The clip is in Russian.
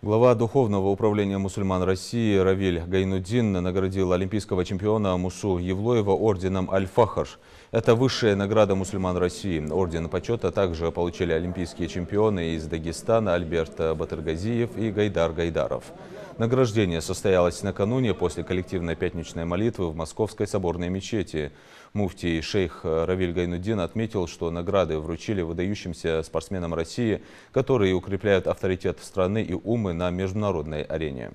Глава Духовного управления мусульман России Равиль Гайнудин наградил олимпийского чемпиона Мусу Евлоева орденом Аль-Фахар. Это высшая награда мусульман России. Орден почета также получили олимпийские чемпионы из Дагестана Альберт Батыргазиев и Гайдар Гайдаров. Награждение состоялось накануне после коллективной пятничной молитвы в Московской соборной мечети. Муфтий шейх Равиль Гайнудин отметил, что награды вручили выдающимся спортсменам России, которые укрепляют авторитет страны и умы на международной арене.